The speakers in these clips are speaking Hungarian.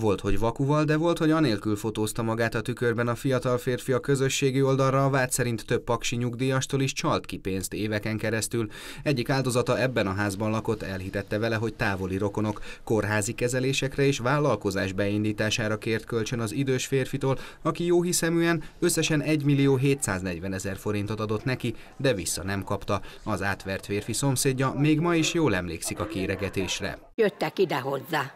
Volt, hogy vakuval, de volt, hogy anélkül fotózta magát a tükörben a fiatal férfi a közösségi oldalra a vád szerint több paksi nyugdíjastól is csalt ki pénzt éveken keresztül. Egyik áldozata ebben a házban lakott, elhitette vele, hogy távoli rokonok kórházi kezelésekre és vállalkozás beindítására kért kölcsön az idős férfitól, aki jó hiszeműen összesen 1 millió 740 ezer forintot adott neki, de vissza nem kapta. Az átvert férfi szomszédja még ma is jól emlékszik a kéregetésre. Jöttek ide hozzá,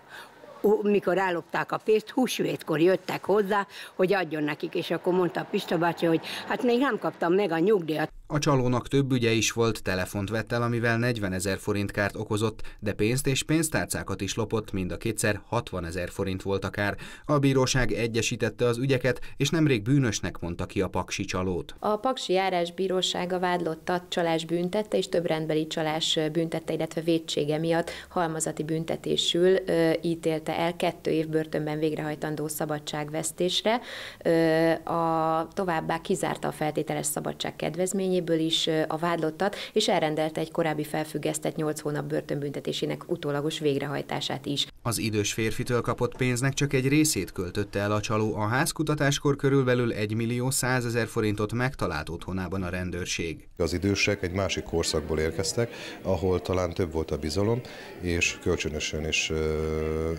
mikor ellopták a pénzt, húsvétkor jöttek hozzá, hogy adjon nekik, és akkor mondta Pista bácsi, hogy hát még nem kaptam meg a nyugdíjat. A csalónak több ügye is volt, telefont vett el, amivel 40 ezer forint kárt okozott, de pénzt és pénztárcákat is lopott, mind a kétszer 60 ezer forint volt a kár. A bíróság egyesítette az ügyeket, és nemrég bűnösnek mondta ki a paksi csalót. A paksi járás bírósága vádlottat csalás büntette, és több rendbeli csalás büntette, illetve védsége miatt halmazati büntetésül ö, ítélte el kettő év börtönben végrehajtandó szabadságvesztésre. Ö, a továbbá kizárta a feltételes szabadság kedvezményéből is a vádlottat, és elrendelte egy korábbi felfüggesztett 8 hónap börtönbüntetésének utólagos végrehajtását is. Az idős férfitől kapott pénznek csak egy részét költötte el a csaló. A házkutatáskor körülbelül 1 millió 100 ezer forintot megtalált otthonában a rendőrség. Az idősek egy másik korszakból érkeztek, ahol talán több volt a bizalom, és kölcsönösen is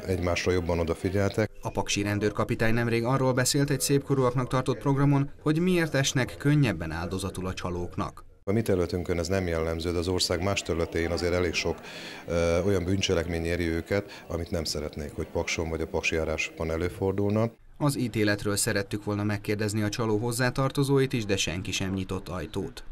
egymásra jobban odafigyeltek. A paksi rendőrkapitány nemrég arról beszélt egy szépkorúaknak tartott programon, hogy miért esnek könnyebben áldozatul a csalóknak. A mi területünkön ez nem jellemző, de az ország más területén azért elég sok ö, olyan bűncselekmény éri őket, amit nem szeretnék, hogy Pakson vagy a Paksi járásban előfordulna. Az ítéletről szerettük volna megkérdezni a csaló hozzátartozóit is, de senki sem nyitott ajtót.